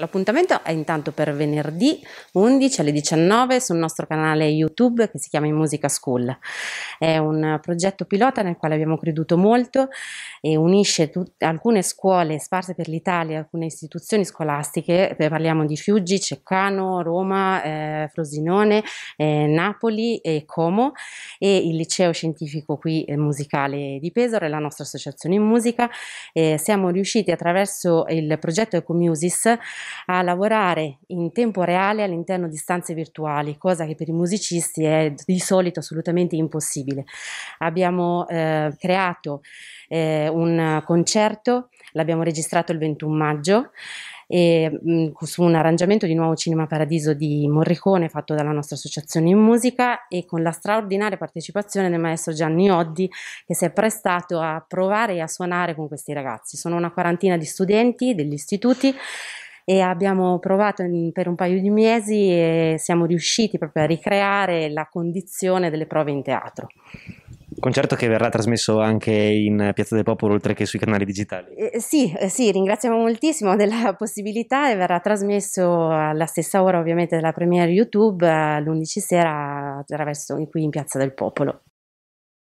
L'appuntamento è intanto per venerdì 11 alle 19 sul nostro canale YouTube che si chiama In Musica School. È un progetto pilota nel quale abbiamo creduto molto e unisce alcune scuole sparse per l'Italia, alcune istituzioni scolastiche, eh, parliamo di Fiuggi, Ceccano, Roma, eh, Frosinone, eh, Napoli e Como e il liceo scientifico qui eh, musicale di Pesaro e la nostra associazione in musica. Eh, siamo riusciti attraverso il progetto Ecomusis a lavorare in tempo reale all'interno di stanze virtuali, cosa che per i musicisti è di solito assolutamente impossibile. Abbiamo eh, creato eh, un concerto, l'abbiamo registrato il 21 maggio. E, mh, mm, su un arrangiamento di Nuovo Cinema Paradiso di Morricone fatto dalla nostra associazione in musica e con la straordinaria partecipazione del maestro Gianni Oddi che si è prestato a provare e a suonare con questi ragazzi. Sono una quarantina di studenti degli istituti e abbiamo provato in, per un paio di mesi e siamo riusciti proprio a ricreare la condizione delle prove in teatro. Concerto che verrà trasmesso anche in Piazza del Popolo oltre che sui canali digitali. Eh, sì, eh, sì, ringraziamo moltissimo della possibilità e verrà trasmesso alla stessa ora ovviamente della premiere YouTube eh, l'11 sera attraverso qui in Piazza del Popolo.